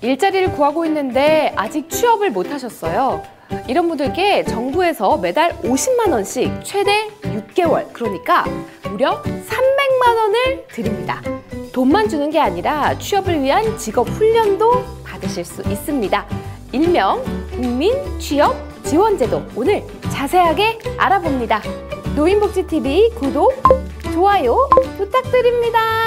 일자리를 구하고 있는데 아직 취업을 못 하셨어요. 이런 분들께 정부에서 매달 50만 원씩 최대 6개월 그러니까 무려 300만 원을 드립니다. 돈만 주는 게 아니라 취업을 위한 직업 훈련도 받으실 수 있습니다. 일명 국민 취업 지원제도 오늘 자세하게 알아봅니다. 노인복지TV 구독, 좋아요 부탁드립니다.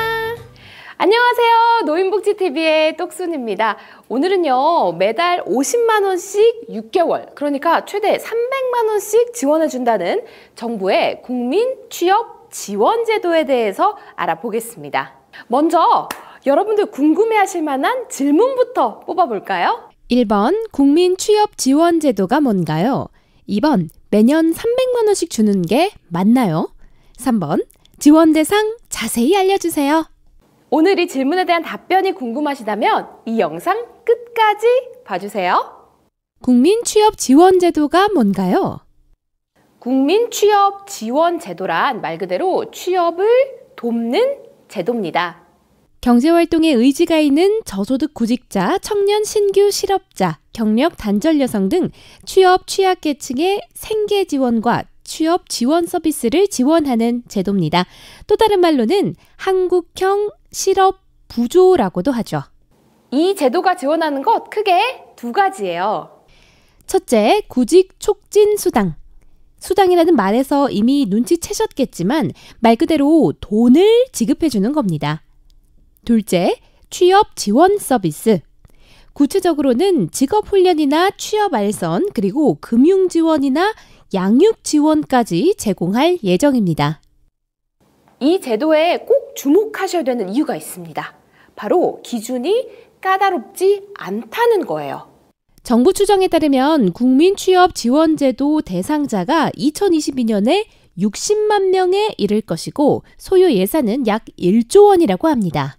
안녕하세요. 노인복지TV의 똑순입니다. 오늘은요, 매달 50만원씩 6개월, 그러니까 최대 300만원씩 지원해준다는 정부의 국민 취업 지원 제도에 대해서 알아보겠습니다. 먼저, 여러분들 궁금해 하실 만한 질문부터 뽑아볼까요? 1번, 국민 취업 지원 제도가 뭔가요? 2번, 매년 300만원씩 주는 게 맞나요? 3번, 지원 대상 자세히 알려주세요. 오늘 이 질문에 대한 답변이 궁금하시다면 이 영상 끝까지 봐주세요. 국민 취업 지원 제도가 뭔가요? 국민 취업 지원 제도란 말 그대로 취업을 돕는 제도입니다. 경제활동에 의지가 있는 저소득 구직자, 청년 신규 실업자, 경력 단절 여성 등 취업 취약계층의 생계 지원과 취업 지원 서비스를 지원하는 제도입니다. 또 다른 말로는 한국형 실업 부조라고도 하죠. 이 제도가 지원하는 것 크게 두 가지예요. 첫째, 구직 촉진 수당. 수당이라는 말에서 이미 눈치채셨겠지만 말 그대로 돈을 지급해 주는 겁니다. 둘째, 취업 지원 서비스. 구체적으로는 직업 훈련이나 취업 알선, 그리고 금융 지원이나 양육 지원까지 제공할 예정입니다. 이 제도에 꼭 주목하셔야 되는 이유가 있습니다. 바로 기준이 까다롭지 않다는 거예요. 정부 추정에 따르면 국민취업지원제도 대상자가 2022년에 60만 명에 이를 것이고 소요 예산은 약 1조 원이라고 합니다.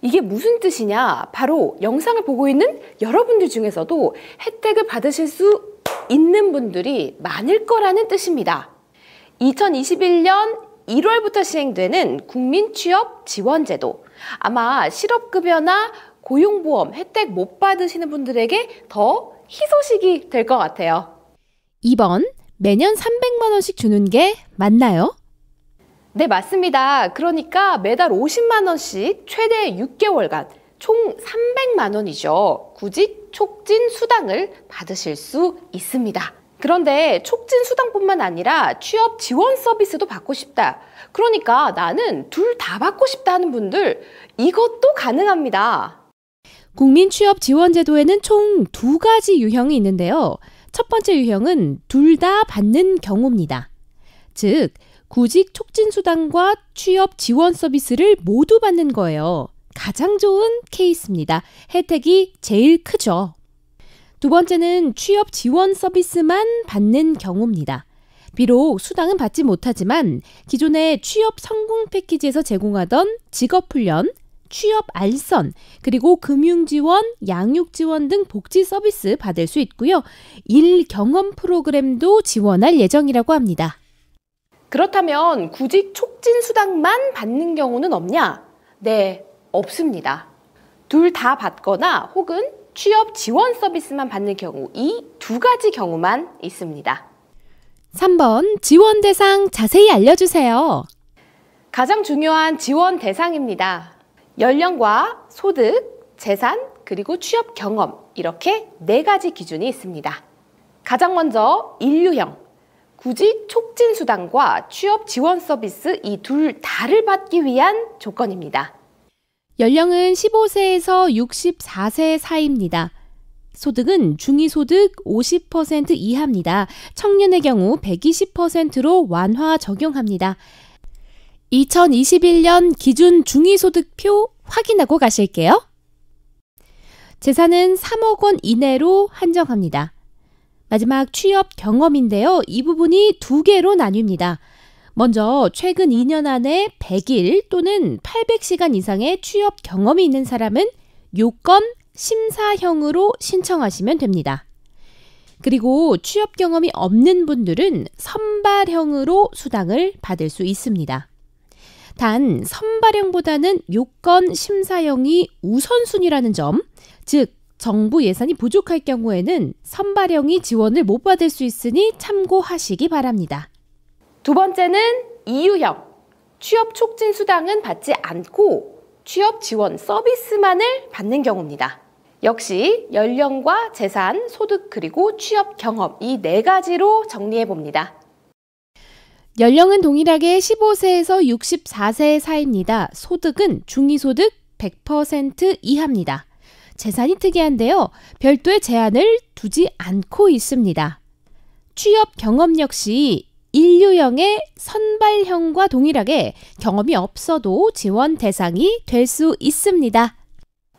이게 무슨 뜻이냐? 바로 영상을 보고 있는 여러분들 중에서도 혜택을 받으실 수 있는 분들이 많을 거라는 뜻입니다. 2021년 1월부터 시행되는 국민취업 지원제도 아마 실업급여나 고용보험 혜택 못 받으시는 분들에게 더 희소식이 될 것 같아요. 2번 매년 300만 원씩 주는 게 맞나요? 네, 맞습니다. 그러니까 매달 50만 원씩 최대 6개월간 총 300만 원이죠. 굳이 촉진 수당을 받으실 수 있습니다. 그런데 촉진 수당뿐만 아니라 취업 지원 서비스도 받고 싶다. 그러니까 나는 둘 다 받고 싶다 하는 분들 이것도 가능합니다. 국민 취업 지원 제도에는 총 두 가지 유형이 있는데요. 첫 번째 유형은 둘 다 받는 경우입니다. 즉, 구직 촉진 수당과 취업 지원 서비스를 모두 받는 거예요. 가장 좋은 케이스입니다. 혜택이 제일 크죠. 두 번째는 취업 지원 서비스만 받는 경우입니다. 비록 수당은 받지 못하지만 기존의 취업 성공 패키지에서 제공하던 직업훈련, 취업 알선, 그리고 금융지원, 양육지원 등 복지 서비스 받을 수 있고요. 일 경험 프로그램도 지원할 예정이라고 합니다. 그렇다면 구직 촉진 수당만 받는 경우는 없냐? 네, 없습니다. 둘 다 받거나 혹은 취업 지원 서비스만 받는 경우 이 두 가지 경우만 있습니다. 3번 지원 대상 자세히 알려주세요. 가장 중요한 지원 대상입니다. 연령과 소득, 재산, 그리고 취업 경험 이렇게 네 가지 기준이 있습니다. 가장 먼저 인류형, 굳이 촉진수당과 취업 지원 서비스 이 둘 다를 받기 위한 조건입니다. 연령은 15세에서 64세 사이입니다. 소득은 중위소득 50% 이하입니다. 청년의 경우 120%로 완화 적용합니다. 2021년 기준 중위소득표 확인하고 가실게요. 재산은 3억 원 이내로 한정합니다. 마지막 취업 경험인데요. 이 부분이 두 개로 나뉩니다. 먼저 최근 2년 안에 100일 또는 800시간 이상의 취업 경험이 있는 사람은 요건 심사형으로 신청하시면 됩니다. 그리고 취업 경험이 없는 분들은 선발형으로 수당을 받을 수 있습니다. 단 선발형보다는 요건 심사형이 우선순위라는 점, 즉 정부 예산이 부족할 경우에는 선발형이 지원을 못 받을 수 있으니 참고하시기 바랍니다. 두 번째는 이유형. 취업 촉진 수당은 받지 않고 취업 지원 서비스만을 받는 경우입니다. 역시 연령과 재산, 소득 그리고 취업 경험 이 네 가지로 정리해 봅니다. 연령은 동일하게 15세에서 64세 사이입니다. 소득은 중위소득 100% 이하입니다. 재산이 특이한데요. 별도의 제한을 두지 않고 있습니다. 취업 경험 역시 인류형의 선발형과 동일하게 경험이 없어도 지원 대상이 될 수 있습니다.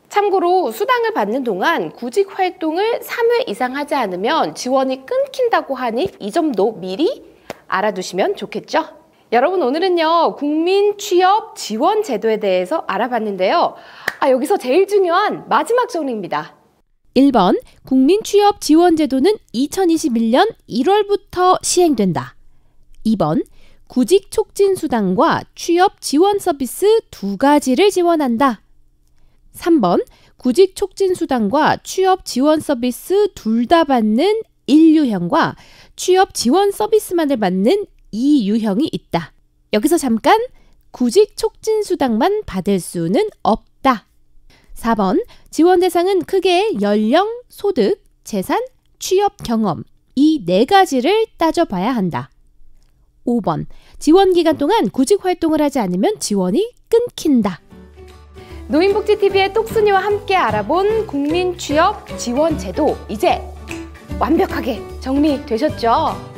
참고로 수당을 받는 동안 구직 활동을 3회 이상 하지 않으면 지원이 끊긴다고 하니 이 점도 미리 알아두시면 좋겠죠? 여러분 오늘은요 국민 취업 지원 제도에 대해서 알아봤는데요. 아 여기서 제일 중요한 마지막 정리입니다. 1번 국민취업지원제도는 2021년 1월부터 시행된다. 2번 구직 촉진 수당과 취업 지원 서비스 두 가지를 지원한다. 3번 구직 촉진 수당과 취업 지원 서비스 둘 다 받는 1유형과 취업 지원 서비스만을 받는 2유형이 있다. 여기서 잠깐 구직 촉진 수당만 받을 수는 없다. 4번 지원 대상은 크게 연령, 소득, 재산, 취업 경험 이 네 가지를 따져봐야 한다. 5번. 지원 기간 동안 구직 활동을 하지 않으면 지원이 끊긴다. 노인복지TV의 똑순이와 함께 알아본 국민 취업 지원 제도 이제 완벽하게 정리되셨죠?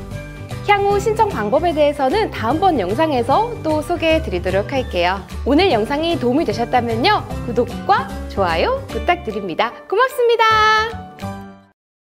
향후 신청 방법에 대해서는 다음번 영상에서 또 소개해 드리도록 할게요. 오늘 영상이 도움이 되셨다면요. 구독과 좋아요 부탁드립니다. 고맙습니다.